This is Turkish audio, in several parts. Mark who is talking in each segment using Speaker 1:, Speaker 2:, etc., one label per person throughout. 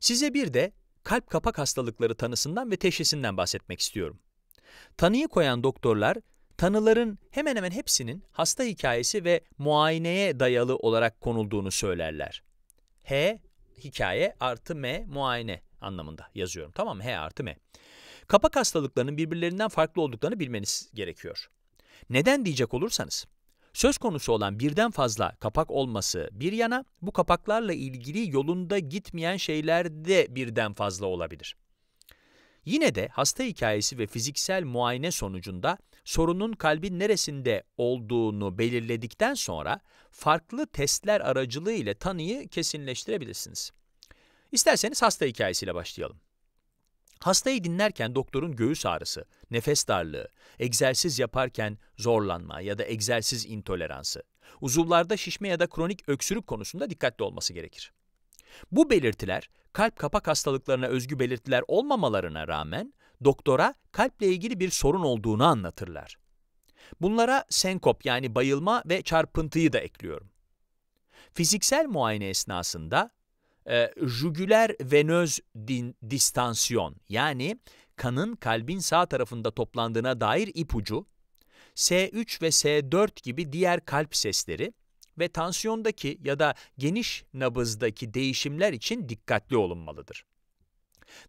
Speaker 1: Size bir de kalp kapak hastalıkları tanısından ve teşhisinden bahsetmek istiyorum. Tanıyı koyan doktorlar, tanıların hemen hemen hepsinin hasta hikayesi ve muayeneye dayalı olarak konulduğunu söylerler. H, hikaye artı M, muayene anlamında yazıyorum. Tamam mı? H artı M. Kapak hastalıklarının birbirlerinden farklı olduklarını bilmeniz gerekiyor. Neden diyecek olursanız, Söz konusu olan birden fazla kapak olması bir yana, bu kapaklarla ilgili yolunda gitmeyen şeyler de birden fazla olabilir. Yine de hasta hikayesi ve fiziksel muayene sonucunda sorunun kalbin neresinde olduğunu belirledikten sonra farklı testler aracılığı ile tanıyı kesinleştirebilirsiniz. İsterseniz hasta hikayesiyle başlayalım. Hastayı dinlerken doktorun göğüs ağrısı, nefes darlığı, egzersiz yaparken zorlanma ya da egzersiz intoleransı, uzuvlarda şişme ya da kronik öksürük konusunda dikkatli olması gerekir. Bu belirtiler kalp kapak hastalıklarına özgü belirtiler olmamalarına rağmen doktora kalple ilgili bir sorun olduğunu anlatırlar. Bunlara senkop yani bayılma ve çarpıntıyı da ekliyorum. Fiziksel muayene esnasında e, jugüler venöz din, distansiyon yani kanın kalbin sağ tarafında toplandığına dair ipucu, S3 ve S4 gibi diğer kalp sesleri ve tansiyondaki ya da geniş nabızdaki değişimler için dikkatli olunmalıdır.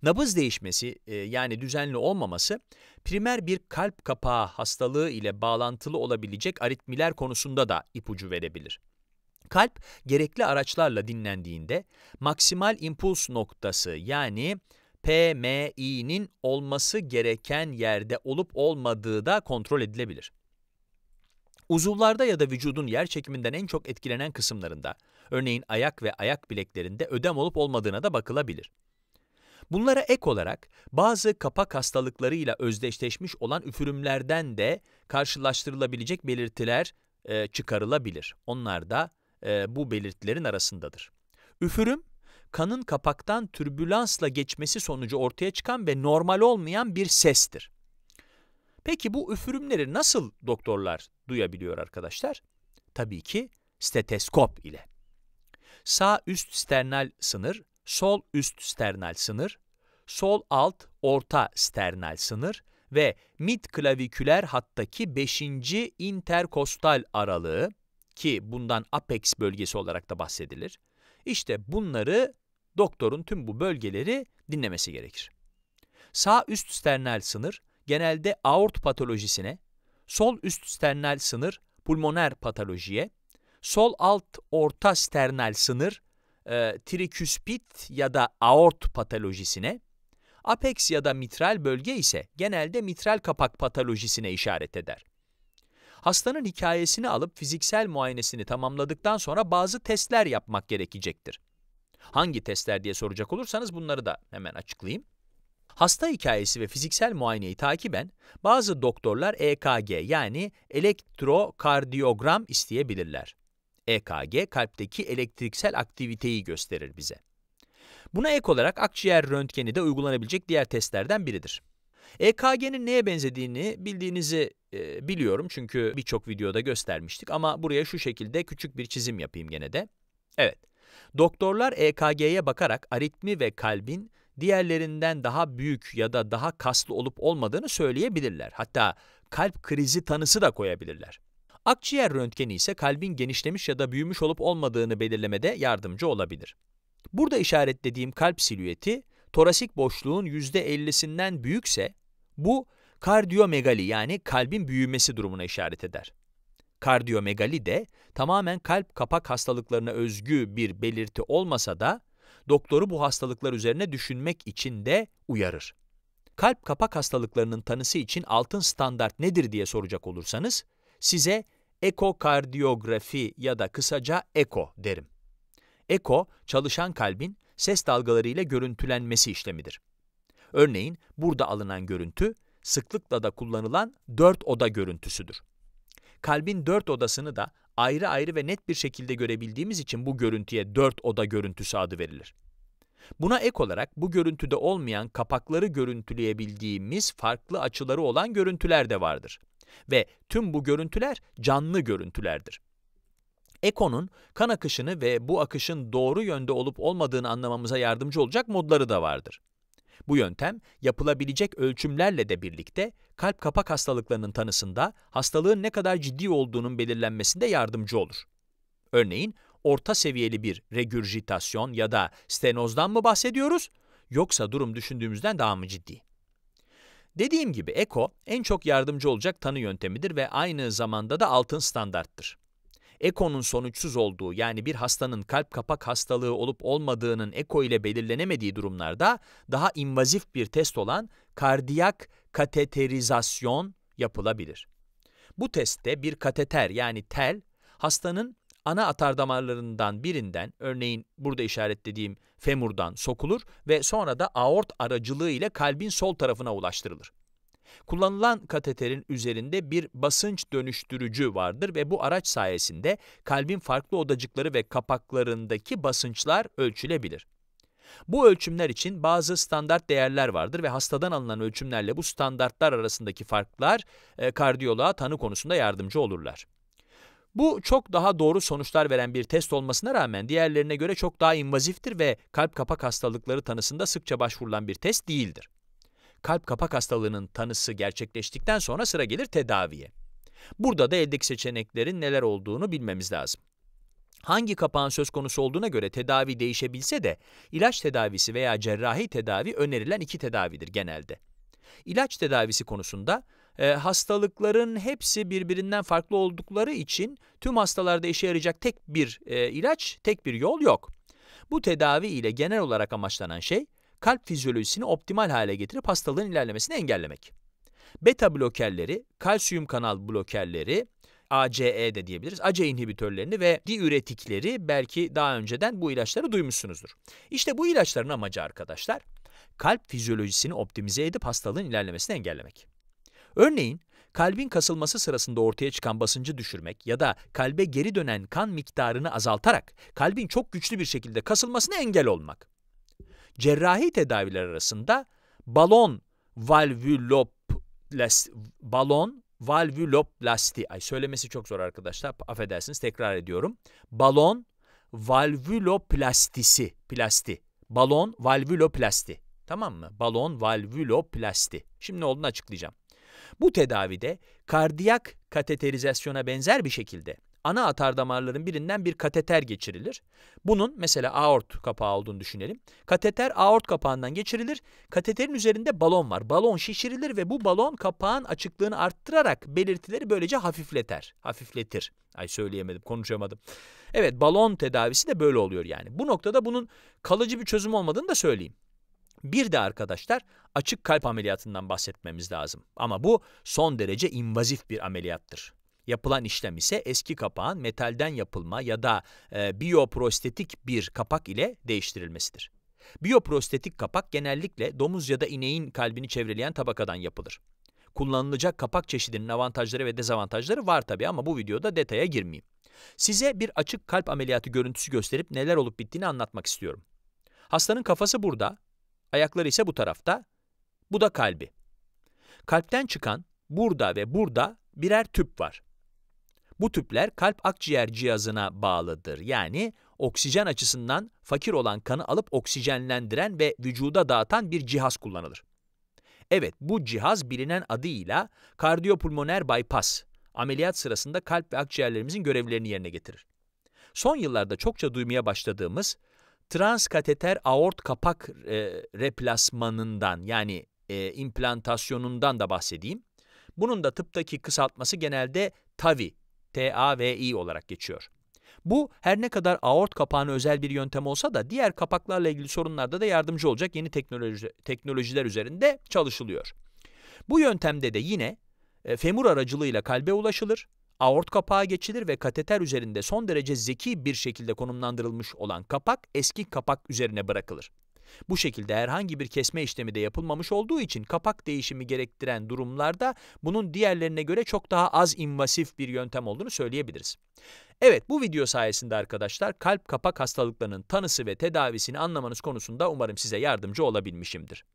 Speaker 1: Nabız değişmesi e, yani düzenli olmaması primer bir kalp kapağı hastalığı ile bağlantılı olabilecek aritmiler konusunda da ipucu verebilir. Kalp gerekli araçlarla dinlendiğinde maksimal impuls noktası yani PMI'nin olması gereken yerde olup olmadığı da kontrol edilebilir. Uzuvlarda ya da vücudun yer çekiminden en çok etkilenen kısımlarında, örneğin ayak ve ayak bileklerinde ödem olup olmadığına da bakılabilir. Bunlara ek olarak bazı kapak hastalıklarıyla özdeşleşmiş olan üfürümlerden de karşılaştırılabilecek belirtiler e, çıkarılabilir. Onlar da e, bu belirtilerin arasındadır. Üfürüm, kanın kapaktan türbülansla geçmesi sonucu ortaya çıkan ve normal olmayan bir sestir. Peki bu üfürümleri nasıl doktorlar duyabiliyor arkadaşlar? Tabii ki steteskop ile. Sağ üst sternal sınır, sol üst sternal sınır, sol alt orta sternal sınır ve mid klaviküler hattaki 5. interkostal aralığı ki bundan apex bölgesi olarak da bahsedilir. İşte bunları doktorun tüm bu bölgeleri dinlemesi gerekir. Sağ üst sternal sınır genelde aort patolojisine, sol üst sternal sınır pulmoner patolojiye, sol alt orta sternal sınır e, triküspit ya da aort patolojisine, apex ya da mitral bölge ise genelde mitral kapak patolojisine işaret eder hastanın hikayesini alıp fiziksel muayenesini tamamladıktan sonra bazı testler yapmak gerekecektir. Hangi testler diye soracak olursanız bunları da hemen açıklayayım. Hasta hikayesi ve fiziksel muayeneyi takiben bazı doktorlar EKG yani elektrokardiyogram isteyebilirler. EKG kalpteki elektriksel aktiviteyi gösterir bize. Buna ek olarak akciğer röntgeni de uygulanabilecek diğer testlerden biridir. EKG'nin neye benzediğini bildiğinizi e, biliyorum çünkü birçok videoda göstermiştik ama buraya şu şekilde küçük bir çizim yapayım gene de. Evet, doktorlar EKG'ye bakarak aritmi ve kalbin diğerlerinden daha büyük ya da daha kaslı olup olmadığını söyleyebilirler. Hatta kalp krizi tanısı da koyabilirler. Akciğer röntgeni ise kalbin genişlemiş ya da büyümüş olup olmadığını belirlemede yardımcı olabilir. Burada işaretlediğim kalp silüeti torasik boşluğun %50'sinden büyükse bu kardiyomegali yani kalbin büyümesi durumuna işaret eder. Kardiyomegali de tamamen kalp kapak hastalıklarına özgü bir belirti olmasa da doktoru bu hastalıklar üzerine düşünmek için de uyarır. Kalp kapak hastalıklarının tanısı için altın standart nedir diye soracak olursanız size ekokardiyografi ya da kısaca eko derim. Eko çalışan kalbin ses dalgaları ile görüntülenmesi işlemidir. Örneğin burada alınan görüntü sıklıkla da kullanılan dört oda görüntüsüdür. Kalbin dört odasını da ayrı ayrı ve net bir şekilde görebildiğimiz için bu görüntüye dört oda görüntüsü adı verilir. Buna ek olarak bu görüntüde olmayan kapakları görüntüleyebildiğimiz farklı açıları olan görüntüler de vardır. Ve tüm bu görüntüler canlı görüntülerdir. Eko'nun kan akışını ve bu akışın doğru yönde olup olmadığını anlamamıza yardımcı olacak modları da vardır. Bu yöntem, yapılabilecek ölçümlerle de birlikte kalp kapak hastalıklarının tanısında hastalığın ne kadar ciddi olduğunun belirlenmesinde yardımcı olur. Örneğin, orta seviyeli bir regürjitasyon ya da stenozdan mı bahsediyoruz, yoksa durum düşündüğümüzden daha mı ciddi? Dediğim gibi ECO en çok yardımcı olacak tanı yöntemidir ve aynı zamanda da altın standarttır. EKO'nun sonuçsuz olduğu yani bir hastanın kalp kapak hastalığı olup olmadığının EKO ile belirlenemediği durumlarda daha invazif bir test olan kardiyak kateterizasyon yapılabilir. Bu testte bir kateter yani tel hastanın ana atardamarlarından birinden, örneğin burada işaretlediğim femurdan sokulur ve sonra da aort aracılığı ile kalbin sol tarafına ulaştırılır. Kullanılan kateterin üzerinde bir basınç dönüştürücü vardır ve bu araç sayesinde kalbin farklı odacıkları ve kapaklarındaki basınçlar ölçülebilir. Bu ölçümler için bazı standart değerler vardır ve hastadan alınan ölçümlerle bu standartlar arasındaki farklar e, kardiyoloğa tanı konusunda yardımcı olurlar. Bu çok daha doğru sonuçlar veren bir test olmasına rağmen diğerlerine göre çok daha invaziftir ve kalp kapak hastalıkları tanısında sıkça başvurulan bir test değildir kalp kapak hastalığının tanısı gerçekleştikten sonra sıra gelir tedaviye. Burada da eldeki seçeneklerin neler olduğunu bilmemiz lazım. Hangi kapağın söz konusu olduğuna göre tedavi değişebilse de ilaç tedavisi veya cerrahi tedavi önerilen iki tedavidir genelde. İlaç tedavisi konusunda e, hastalıkların hepsi birbirinden farklı oldukları için tüm hastalarda işe yarayacak tek bir e, ilaç, tek bir yol yok. Bu tedavi ile genel olarak amaçlanan şey kalp fizyolojisini optimal hale getirip hastalığın ilerlemesini engellemek. Beta blokerleri, kalsiyum kanal blokerleri, ACE de diyebiliriz, ACE inhibitörlerini ve diüretikleri belki daha önceden bu ilaçları duymuşsunuzdur. İşte bu ilaçların amacı arkadaşlar, kalp fizyolojisini optimize edip hastalığın ilerlemesini engellemek. Örneğin, kalbin kasılması sırasında ortaya çıkan basıncı düşürmek ya da kalbe geri dönen kan miktarını azaltarak kalbin çok güçlü bir şekilde kasılmasına engel olmak cerrahi tedaviler arasında balon valvülop balon valvuloplasti, ay söylemesi çok zor arkadaşlar affedersiniz tekrar ediyorum. Balon valvuloplastisi plasti. Balon valvuloplasti Tamam mı? Balon valvuloplasti Şimdi ne olduğunu açıklayacağım. Bu tedavide kardiyak kateterizasyona benzer bir şekilde ana atar damarların birinden bir kateter geçirilir. Bunun mesela aort kapağı olduğunu düşünelim. Kateter aort kapağından geçirilir. Kateterin üzerinde balon var. Balon şişirilir ve bu balon kapağın açıklığını arttırarak belirtileri böylece hafifleter. Hafifletir. Ay söyleyemedim, konuşamadım. Evet, balon tedavisi de böyle oluyor yani. Bu noktada bunun kalıcı bir çözüm olmadığını da söyleyeyim. Bir de arkadaşlar açık kalp ameliyatından bahsetmemiz lazım. Ama bu son derece invazif bir ameliyattır. Yapılan işlem ise eski kapağın metalden yapılma ya da e, biyoprostetik bir kapak ile değiştirilmesidir. Biyoprostetik kapak genellikle domuz ya da ineğin kalbini çevreleyen tabakadan yapılır. Kullanılacak kapak çeşidinin avantajları ve dezavantajları var tabi ama bu videoda detaya girmeyeyim. Size bir açık kalp ameliyatı görüntüsü gösterip neler olup bittiğini anlatmak istiyorum. Hastanın kafası burada, ayakları ise bu tarafta. Bu da kalbi. Kalpten çıkan burada ve burada birer tüp var. Bu tüpler kalp akciğer cihazına bağlıdır. Yani oksijen açısından fakir olan kanı alıp oksijenlendiren ve vücuda dağıtan bir cihaz kullanılır. Evet, bu cihaz bilinen adıyla kardiyopulmoner bypass, ameliyat sırasında kalp ve akciğerlerimizin görevlerini yerine getirir. Son yıllarda çokça duymaya başladığımız transkateter aort kapak e, replasmanından yani e, implantasyonundan da bahsedeyim. Bunun da tıptaki kısaltması genelde TAVI TAVI olarak geçiyor. Bu her ne kadar aort kapağına özel bir yöntem olsa da diğer kapaklarla ilgili sorunlarda da yardımcı olacak yeni teknoloji, teknolojiler üzerinde çalışılıyor. Bu yöntemde de yine e, femur aracılığıyla kalbe ulaşılır, aort kapağı geçilir ve kateter üzerinde son derece zeki bir şekilde konumlandırılmış olan kapak eski kapak üzerine bırakılır. Bu şekilde herhangi bir kesme işlemi de yapılmamış olduğu için kapak değişimi gerektiren durumlarda bunun diğerlerine göre çok daha az invasif bir yöntem olduğunu söyleyebiliriz. Evet bu video sayesinde arkadaşlar kalp kapak hastalıklarının tanısı ve tedavisini anlamanız konusunda umarım size yardımcı olabilmişimdir.